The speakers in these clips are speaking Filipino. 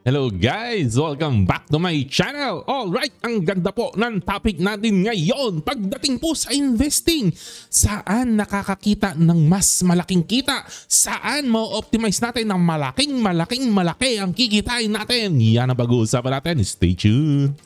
Hello guys! Welcome back to my channel! Alright, ang ganda po ng topic natin ngayon pagdating po sa investing. Saan nakakakita ng mas malaking kita? Saan ma-optimize natin ng malaking malaking malaki ang kikitain natin? Yan ang pag-uusapan natin. Stay tuned!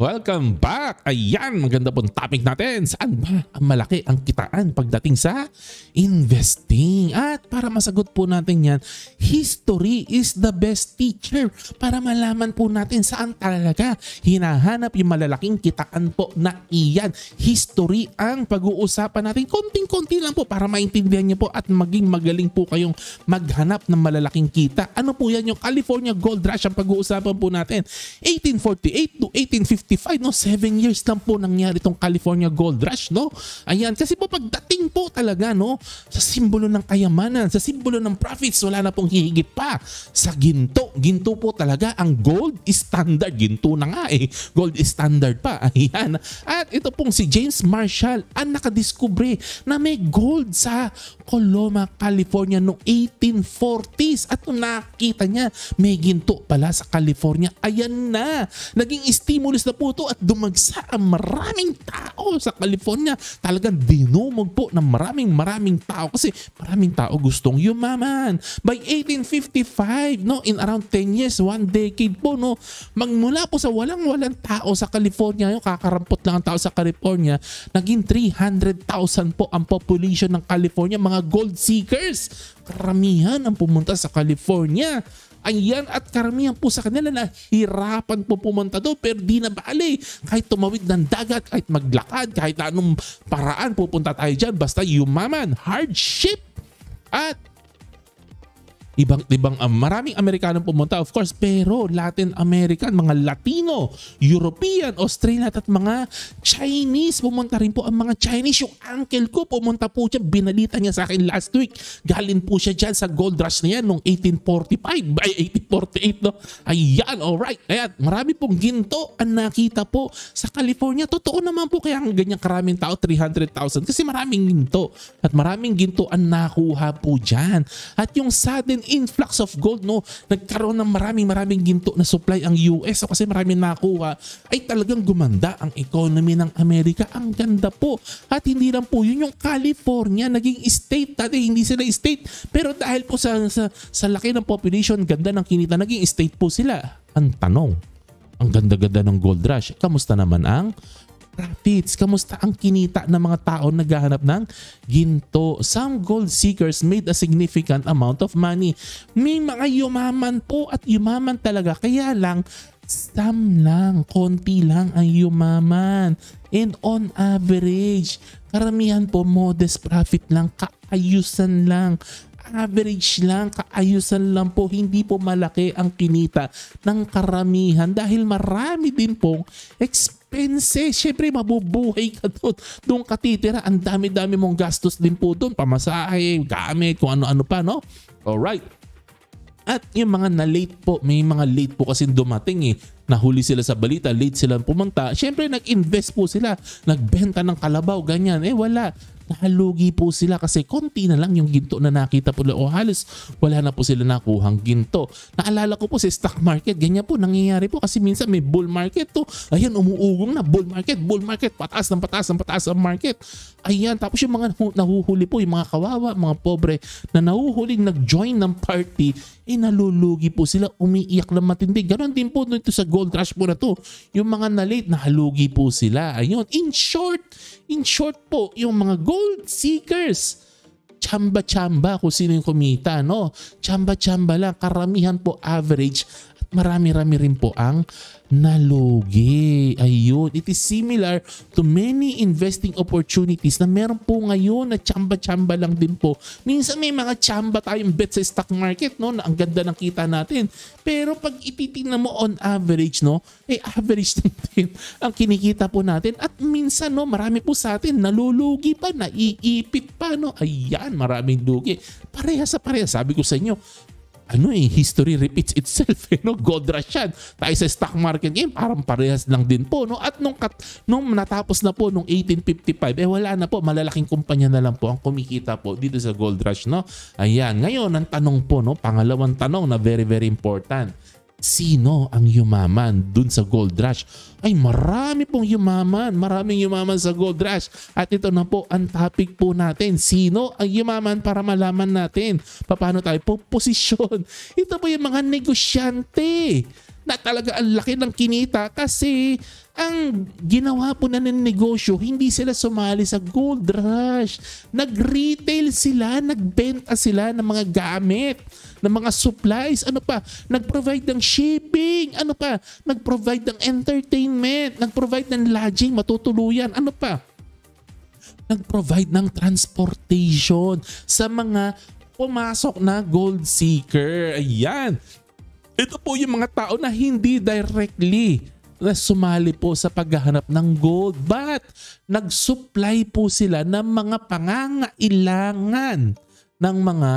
Welcome back! Ayan, maganda pong topic natin. Saan ba ang malaki ang kitaan pagdating sa investing? At para masagot po natin yan, history is the best teacher para malaman po natin saan talaga hinahanap yung malalaking kitaan po na iyan. History ang pag-uusapan natin. Konting-konti lang po para maintindihan niyo po at maging magaling po kayong maghanap ng malalaking kita. Ano po yan? Yung California Gold Rush ang pag-uusapan po natin. 1848 to 1850 1955, no? Seven years lang po nangyari itong California Gold Rush, no? Ayan, kasi po pagdating po talaga, no? Sa simbolo ng kayamanan, sa simbolo ng profits, wala na pong hihigit pa. Sa ginto, ginto po talaga ang gold standard. Ginto na nga eh, gold standard pa. Ayan. At ito pong si James Marshall ang nakadiskubre na may gold sa Coloma, California noong 1840s. At nakita niya, may ginto pala sa California. Ayan na. Naging stimulus na naputo at dumagsa ang maraming tao sa California. Talagang dinumog po ng maraming maraming tao kasi maraming tao gustong yumaman. By 1855, no, in around 10 years, one decade po, no, magmula po sa walang-walang tao sa California, yung kakarampot lang ang tao sa California, naging 300,000 po ang population ng California, mga gold seekers. Karamihan ang pumunta sa California ang yan at karamihan po sa kanila na hirapan po pumunta doon pero di na baali. Kahit tumawid ng dagat, kahit maglakad, kahit anong paraan pupunta tayo dyan. Basta yumaman, hardship at ibang ibang um, ah, maraming Amerikanong pumunta of course pero Latin American, mga Latino, European, Australian at mga Chinese pumunta rin po ang mga Chinese. Yung uncle ko pumunta po siya, binalita niya sa akin last week. Galing po siya diyan sa gold rush na yan noong 1845 ay 1848 no. Ayan, all right. Ayan, marami pong ginto ang nakita po sa California. Totoo naman po kaya ang ganyang karaming tao 300,000 kasi maraming ginto at maraming ginto ang nakuha po diyan. At yung sudden influx of gold, no, nagkaroon ng maraming maraming ginto na supply ang US so kasi maraming nakuha, ay talagang gumanda ang economy ng Amerika. Ang ganda po. At hindi lang po yun yung California naging state. Dati hindi sila state. Pero dahil po sa, sa, sa laki ng population, ganda ng kinita, naging state po sila. Ang tanong, ang ganda-ganda ng gold rush. Kamusta naman ang profits? Kamusta ang kinita ng mga tao naghahanap ng ginto? Some gold seekers made a significant amount of money. May mga yumaman po at yumaman talaga. Kaya lang, some lang, konti lang ang yumaman. And on average, karamihan po modest profit lang, kaayusan lang average lang, kaayusan lang po, hindi po malaki ang kinita ng karamihan dahil marami din pong expenses. Siyempre, mabubuhay ka doon. Doon ka ang dami-dami mong gastos din po doon. Pamasahe, gamit, kung ano-ano pa, no? Alright. At yung mga na-late po, may mga late po kasi dumating eh. Nahuli sila sa balita, late sila pumunta. Siyempre, nag-invest po sila. Nagbenta ng kalabaw, ganyan. Eh, wala nahalugi po sila kasi konti na lang yung ginto na nakita po o halos wala na po sila nakuhang ginto. Naalala ko po sa si stock market, ganyan po nangyayari po kasi minsan may bull market to. Ayan, umuugong na bull market, bull market, pataas ng pataas ng pataas ang market. Ayan, tapos yung mga nahuhuli po, yung mga kawawa, mga pobre na nahuhuling nag-join ng party, eh nalulugi po sila, umiiyak lang matindi. Ganon din po dito sa gold rush po na to. Yung mga na-late, nahalugi po sila. Ayun, in short, in short po, yung mga gold gold seekers. Chamba-chamba kung sino yung kumita, no? Chamba-chamba lang. Karamihan po average marami-rami rin po ang nalugi. Ayun, it is similar to many investing opportunities na meron po ngayon na chamba-chamba lang din po. Minsan may mga chamba tayong bet sa stock market no na ang ganda ng kita natin. Pero pag ititingnan mo on average no, eh average din, din ang kinikita po natin at minsan no marami po sa atin nalulugi pa, naiipit pa no. Ayan, maraming lugi. Pareha sa pareha, sabi ko sa inyo, ano eh, history repeats itself eh, no? God rush yan. Tayo sa stock market game, parang parehas lang din po. No? At nung, kat, nung natapos na po nung 1855, eh wala na po, malalaking kumpanya na lang po ang kumikita po dito sa gold rush. No? Ayan, ngayon ang tanong po, no? pangalawang tanong na very very important sino ang yumaman dun sa gold rush? Ay marami pong yumaman, maraming yumaman sa gold rush. At ito na po ang topic po natin. Sino ang yumaman para malaman natin paano tayo po posisyon? Ito po yung mga negosyante na talaga ang laki ng kinita kasi ang ginawa po na ng negosyo, hindi sila sumali sa gold rush. Nag-retail sila, nagbenta sila ng mga gamit, ng mga supplies, ano pa, nag-provide ng shipping, ano pa, nag-provide ng entertainment, nag-provide ng lodging, matutuluyan, ano pa nag-provide ng transportation sa mga pumasok na gold seeker. Ayan. Ito po yung mga tao na hindi directly na sumali po sa paghahanap ng gold but nag-supply po sila ng mga pangangailangan ng mga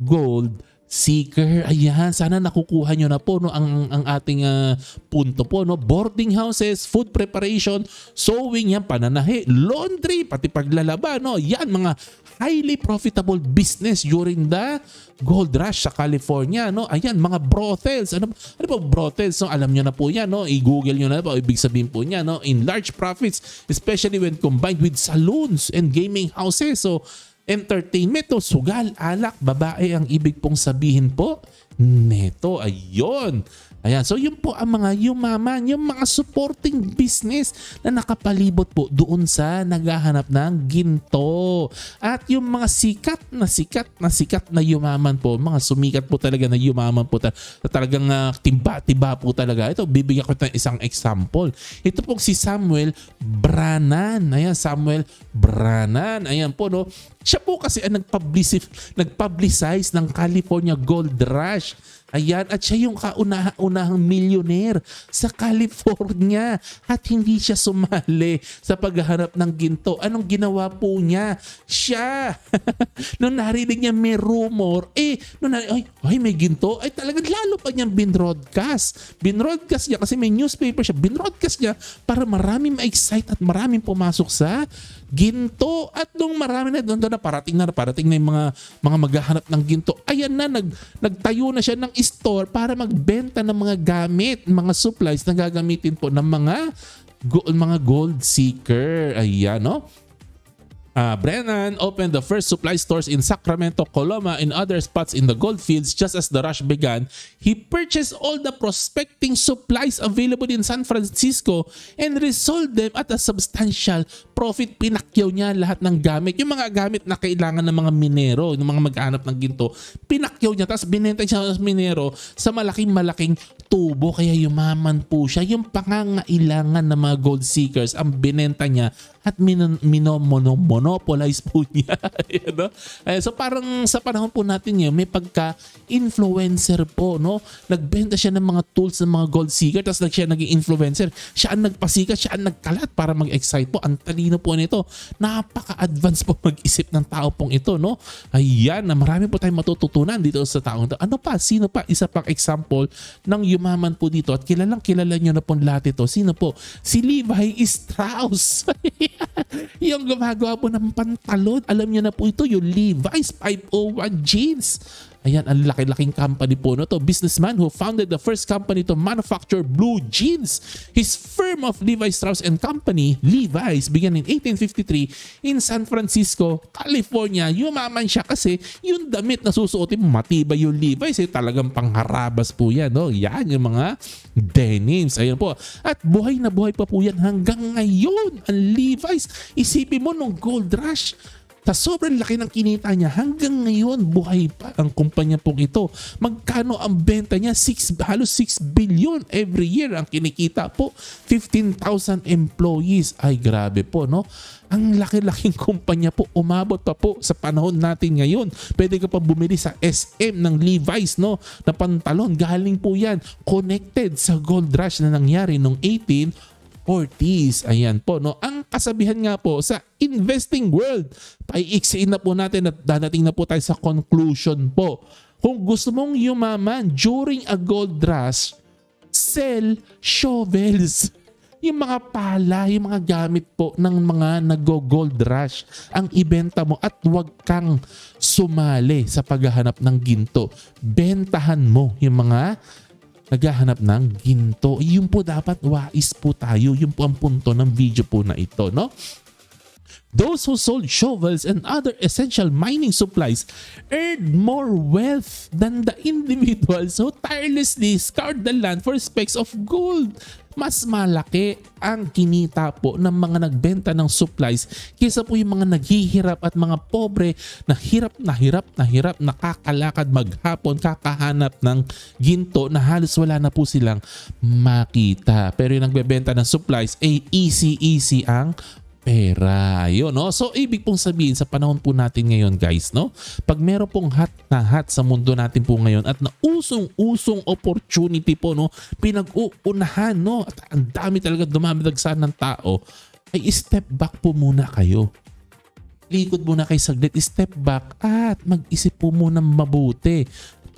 gold seeker. Ayan, sana nakukuha nyo na po no, ang, ang ating uh, punto po. No? Boarding houses, food preparation, sewing, yan, pananahi, laundry, pati paglalaba. No? Yan, mga highly profitable business during the gold rush sa California. No? Ayan, mga brothels. Ano, ano po brothels? No? Alam nyo na po yan. No? I-google nyo na po. Ibig sabihin po niya, no? in large profits, especially when combined with saloons and gaming houses. So, entertainment o sugal, alak, babae ang ibig pong sabihin po. Neto, ayon. Ayan, so yun po ang mga yumaman, yung mga supporting business na nakapalibot po doon sa naghahanap ng ginto. At yung mga sikat na sikat na sikat na yumaman po, mga sumikat po talaga na yumaman po talaga, talagang uh, timba tiba po talaga. Ito, bibigyan ko ng isang example. Ito po si Samuel Branan. Ayan, Samuel Branan. Ayan po, no? Siya po kasi ang nag-publicize ng California Gold Rush. Ayan, at siya yung kauna kauna-unahang milyoner sa California at hindi siya sumali sa paghahanap ng ginto. Anong ginawa po niya? Siya! nung narinig niya may rumor, eh, nung narinig, ay, ay, may ginto, ay talagang lalo pa niyang binroadcast. Binroadcast niya kasi may newspaper siya. Binroadcast niya para maraming ma-excite at maraming pumasok sa ginto at nung marami na doon na parating na parating na yung mga mga maghahanap ng ginto ayan na nag nagtayo na siya ng store para magbenta ng mga gamit mga supplies na gagamitin po ng mga go, mga gold seeker ayan no Uh, Brennan opened the first supply stores in Sacramento, Coloma, and other spots in the gold fields just as the rush began. He purchased all the prospecting supplies available in San Francisco and resold them at a substantial profit. Pinakyaw niya lahat ng gamit. Yung mga gamit na kailangan ng mga minero, ng mga mag-anap ng ginto, pinakyaw niya. Tapos binenta siya sa minero sa malaking-malaking tubo. Kaya yumaman po siya. Yung pangangailangan ng mga gold seekers ang binenta niya at min- minomonopolize po niya. you know? So parang sa panahon po natin ngayon, may pagka-influencer po. No? Nagbenta siya ng mga tools ng mga gold seeker tapos nag siya naging influencer. Siya ang nagpasikat, siya ang nagkalat para mag-excite po. Ang talino po nito. Napaka-advance po mag-isip ng tao pong ito. No? Ayan, na marami po tayong matututunan dito sa taong ito. Ano pa? Sino pa? Isa pang example ng yumaman po dito at kilalang kilala nyo na po lahat ito. Sino po? Si Levi Strauss. yung gumagawa po ng pantalon, alam niya na po ito, yung Levi's 501 jeans. Ayan, ang laki-laking company po no to. Businessman who founded the first company to manufacture blue jeans. His firm of Levi Strauss and Company, Levi's, began in 1853 in San Francisco, California. Yumaman siya kasi yung damit na susuotin mo, matibay yung Levi's. Eh, talagang pangharabas po yan. No? Yan yung mga denims. Ayan po. At buhay na buhay pa po yan hanggang ngayon. Ang Levi's. Isipin mo nung gold rush sa sobrang laki ng kinita niya, hanggang ngayon buhay pa ang kumpanya pong ito. Magkano ang benta niya? 6, halos 6 billion every year ang kinikita po. 15,000 employees. Ay grabe po no. Ang laki-laking kumpanya po. Umabot pa po sa panahon natin ngayon. Pwede ka pa bumili sa SM ng Levi's no na pantalon. Galing po yan. Connected sa gold rush na nangyari noong 18 40s. Ayan po. No? Ang kasabihan nga po sa investing world, paiiksiin na po natin at dadating na po tayo sa conclusion po. Kung gusto mong yumaman during a gold rush, sell shovels. Yung mga pala, yung mga gamit po ng mga nag-gold rush ang ibenta mo at huwag kang sumali sa paghahanap ng ginto. Bentahan mo yung mga naghahanap ng ginto. Yun po dapat wais po tayo. Yun po ang punto ng video po na ito. No? Those who sold shovels and other essential mining supplies earned more wealth than the individuals who tirelessly scoured the land for specks of gold. Mas malaki ang kinita po ng mga nagbenta ng supplies kaysa po yung mga naghihirap at mga pobre na hirap na hirap na hirap nakakalakad maghapon kakahanap ng ginto na halos wala na po silang makita. Pero yung nagbebenta ng supplies ay eh, easy easy ang pera. Yun, no? So, ibig pong sabihin sa panahon po natin ngayon, guys, no? Pag meron pong hot na hot sa mundo natin po ngayon at nausong-usong opportunity po, no? Pinag-uunahan, no? At ang dami talaga dumamadagsan ng tao, ay step back po muna kayo. Likod muna kayo saglit, step back at mag-isip po muna mabuti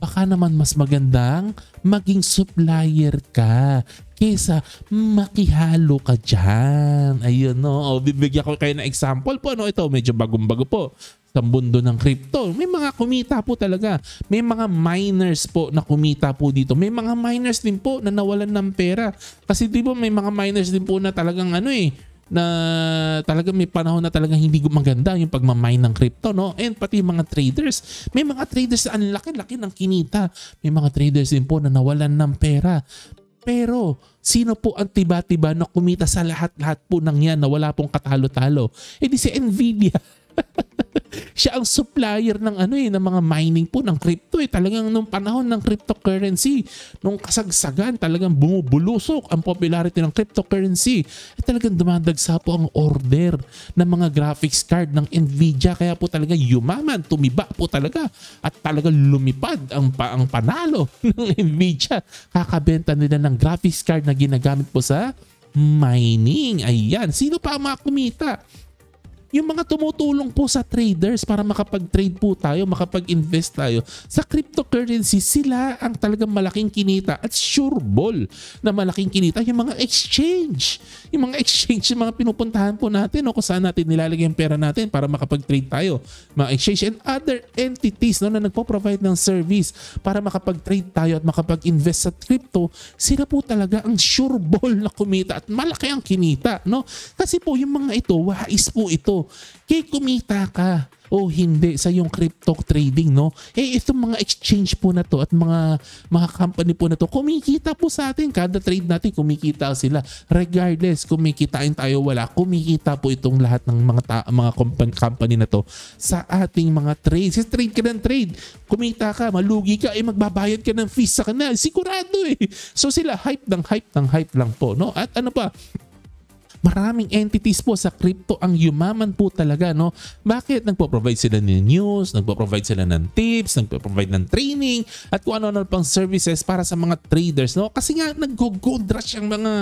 baka naman mas magandang maging supplier ka kesa makihalo ka dyan. Ayun no, o, bibigyan ko kayo ng example po. No? Ito medyo bagong-bago po sa mundo ng crypto. May mga kumita po talaga. May mga miners po na kumita po dito. May mga miners din po na nawalan ng pera. Kasi di ba may mga miners din po na talagang ano eh, na talaga may panahon na talaga hindi maganda yung pagmamine ng crypto, no? And pati mga traders. May mga traders ang laki-laki ng kinita. May mga traders din po na nawalan ng pera. Pero sino po ang tiba-tiba na kumita sa lahat-lahat po ng yan na wala pong katalo-talo? E di si Nvidia siya ang supplier ng ano eh, ng mga mining po ng crypto eh. Talagang nung panahon ng cryptocurrency, nung kasagsagan, talagang bumubulusok ang popularity ng cryptocurrency. At eh, talagang dumadagsa po ang order ng mga graphics card ng Nvidia. Kaya po talaga yumaman, tumiba po talaga. At talagang lumipad ang, pa, ang panalo ng Nvidia. Kakabenta nila ng graphics card na ginagamit po sa mining. Ayan, sino pa ang mga kumita? yung mga tumutulong po sa traders para makapag-trade po tayo, makapag-invest tayo sa cryptocurrency, sila ang talagang malaking kinita at sure ball na malaking kinita yung mga exchange. Yung mga exchange, yung mga pinupuntahan po natin no, kung saan natin nilalagay yung pera natin para makapag-trade tayo. Mga exchange and other entities no, na nagpo-provide ng service para makapag-trade tayo at makapag-invest sa crypto, sila po talaga ang sure ball na kumita at malaki ang kinita. No? Kasi po yung mga ito, wais po ito crypto. kumita ka o hindi sa yung crypto trading, no? Eh, itong mga exchange po na to at mga, mga company po na to, kumikita po sa atin. Kada trade natin, kumikita sila. Regardless, kumikitain tayo wala, kumikita po itong lahat ng mga, ta- mga company, company na to sa ating mga trades. Kasi trade ka ng trade. Kumita ka, malugi ka, eh magbabayad ka ng fees sa kanila. Sigurado eh. So sila, hype ng hype ng hype lang po, no? At ano pa, maraming entities po sa crypto ang yumaman po talaga. No? Bakit? Nagpo-provide sila ng news, nagpo-provide sila ng tips, nagpo-provide ng training, at kung ano-ano pang services para sa mga traders. No? Kasi nga, nag-gold rush ang mga,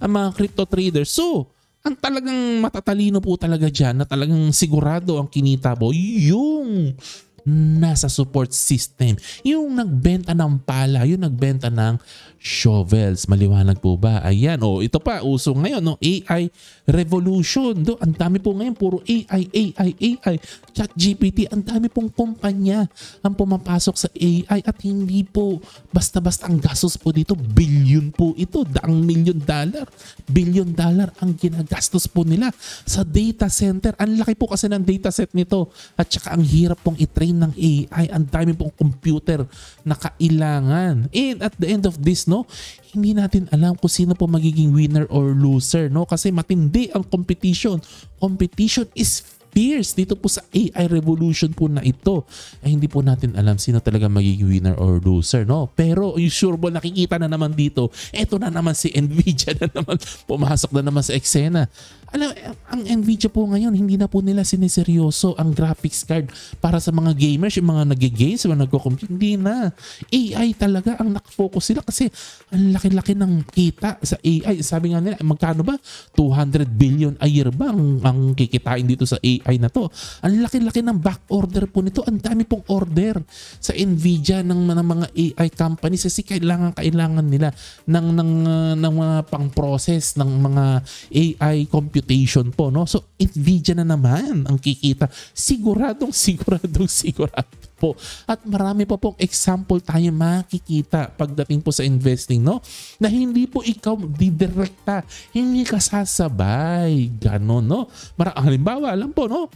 ang mga crypto traders. So, ang talagang matatalino po talaga dyan na talagang sigurado ang kinita mo, yung nasa support system. Yung nagbenta ng pala, yung nagbenta ng shovels. Maliwanag po ba? Ayan, o oh, ito pa, uso ngayon, no? AI revolution. Do, ang dami po ngayon, puro AI, AI, AI. Chat GPT, ang dami pong kumpanya ang pumapasok sa AI at hindi po basta-basta ang gastos po dito, billion po ito, daang million dollar, billion dollar ang ginagastos po nila sa data center. Ang laki po kasi ng data set nito at saka ang hirap pong itrain ng AI. Ang dami pong computer na kailangan. And at the end of this, no, no? Hindi natin alam kung sino po magiging winner or loser, no? Kasi matindi ang competition. Competition is peers dito po sa AI revolution po na ito ay eh, hindi po natin alam sino talaga magiging winner or loser no pero yung sure ball nakikita na naman dito eto na naman si Nvidia na naman pumasok na naman sa eksena alam ang Nvidia po ngayon hindi na po nila sineseryoso ang graphics card para sa mga gamers yung mga nag-games yung mga nagko-compute hindi na AI talaga ang nakfocus sila kasi ang laki-laki ng kita sa AI sabi nga nila magkano ba 200 billion a year ba ang, ang kikitain dito sa AI AI na to. Ang laki-laki ng back order po nito. Ang dami pong order sa Nvidia ng, ng mga AI companies kasi kailangan kailangan nila ng ng uh, ng mga pang-process ng mga AI computation po no. So Nvidia na naman ang kikita. Siguradong siguradong sigurado po. At marami pa pong example tayo makikita pagdating po sa investing, no? Na hindi po ikaw didirekta, hindi ka sasabay, ganon, no? Mara halimbawa, alam po, no?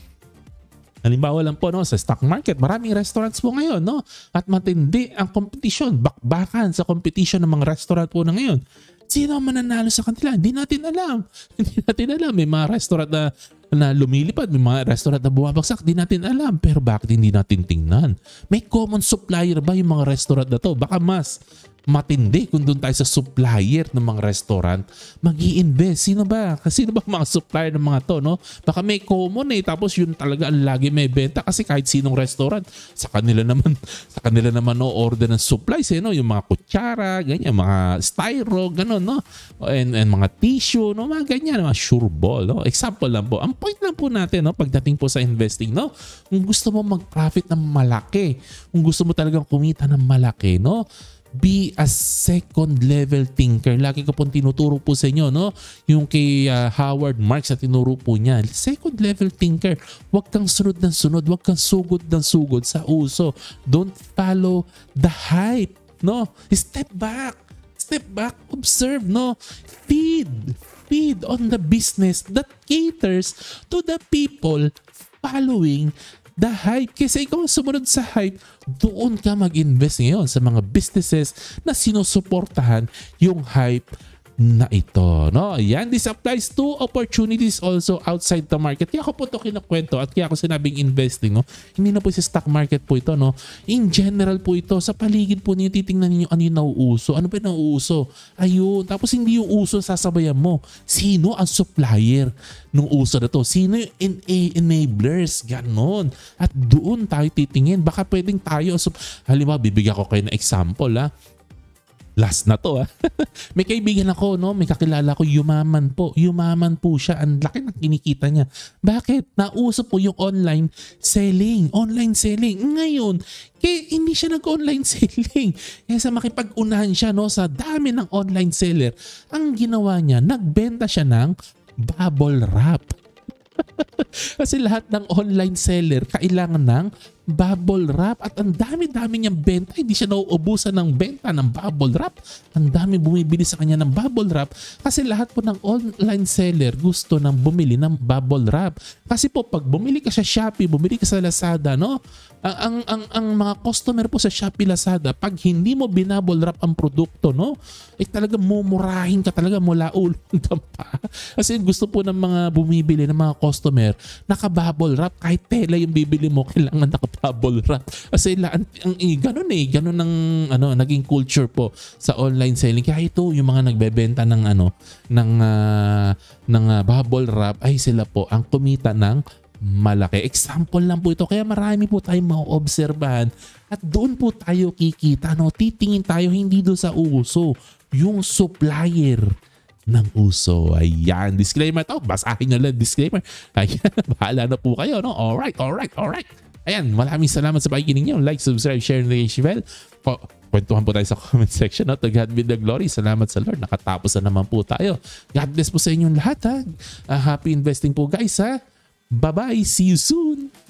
Halimbawa lang po no, sa stock market, maraming restaurants po ngayon no, at matindi ang competition, bakbakan sa competition ng mga restaurant po na ngayon sino ang mananalo sa kantila? Hindi natin alam. Hindi natin alam. May mga restaurant na, na lumilipad, may mga restaurant na bumabagsak, hindi natin alam. Pero bakit hindi natin tingnan? May common supplier ba yung mga restaurant na to? Baka mas matindi kung doon tayo sa supplier ng mga restaurant, mag invest Sino ba? Sino ba mga supplier ng mga to, no? Baka may common eh, tapos yun talaga ang lagi may benta kasi kahit sinong restaurant, sa kanila naman, sa kanila naman no, order ng supplies eh, no? Yung mga kutsara, ganyan, mga styro, ganun, no? And, and mga tissue, no? Mga ganyan, mga sure ball, no? Example lang po. Ang point lang po natin, no? Pagdating po sa investing, no? Kung gusto mo mag-profit ng malaki, kung gusto mo talagang kumita ng malaki, no? be a second level thinker. Lagi ko pong tinuturo po sa inyo, no? Yung kay uh, Howard Marks na tinuro po niya. Second level thinker. Huwag kang sunod ng sunod. Huwag kang sugod ng sugod sa uso. Don't follow the hype, no? Step back. Step back. Observe, no? Feed. Feed on the business that caters to the people following the hype. Kasi ikaw ang sumunod sa hype, doon ka mag-invest ngayon sa mga businesses na sinusuportahan yung hype na ito. No? Yan, this applies to opportunities also outside the market. Kaya ako po ito kinakwento at kaya ako sinabing investing. No? Hindi na po sa stock market po ito. No? In general po ito, sa paligid po niyo titingnan niyo ano yung nauuso. Ano ba yung nauuso? Ayun. Tapos hindi yung uso sasabayan mo. Sino ang supplier ng uso na to? Sino yung NA enablers? Ganon. At doon tayo titingin. Baka pwedeng tayo. So, halimbawa, bibigyan ko kayo ng example. Ha? last na to ah. may kaibigan ako, no? May kakilala ko, yumaman po. Yumaman po siya. Ang laki ng kinikita niya. Bakit? Nauso po yung online selling. Online selling. Ngayon, kaya hindi siya nag-online selling. Kaya sa makipag-unahan siya, no? Sa dami ng online seller, ang ginawa niya, nagbenta siya ng bubble wrap. Kasi lahat ng online seller kailangan ng bubble wrap at ang dami-dami niyang benta. Hindi siya nauubusan ng benta ng bubble wrap. Ang dami bumibili sa kanya ng bubble wrap kasi lahat po ng online seller gusto nang bumili ng bubble wrap. Kasi po pag bumili ka sa Shopee, bumili ka sa Lazada, no? Ang, ang, ang, ang mga customer po sa Shopee Lazada, pag hindi mo binubble wrap ang produkto, no? Eh talaga mumurahin ka talaga mula ulo pa. Kasi gusto po ng mga bumibili ng mga customer, naka-bubble wrap kahit tela yung bibili mo, kailangan naka bubble wrap. Kasi ang, ang eh, ganun eh, ganun ang ano, naging culture po sa online selling. Kaya ito yung mga nagbebenta ng ano ng uh, ng uh, bubble wrap ay sila po ang kumita ng malaki. Example lang po ito. Kaya marami po tayong mauobserbahan at doon po tayo kikita. No? Titingin tayo hindi do sa uso. Yung supplier ng uso. Ayan, disclaimer to. Basahin nyo lang disclaimer. Ayan, bahala na po kayo. No? Alright, alright, alright. Ayan, maraming salamat sa pakikinig niyo. Like, subscribe, share, and ring bell. Po, kwentuhan po tayo sa comment section. No? To God be the glory. Salamat sa Lord. Nakatapos na naman po tayo. God bless po sa inyong lahat. Ha? Uh, happy investing po guys. Ha? Bye-bye. See you soon.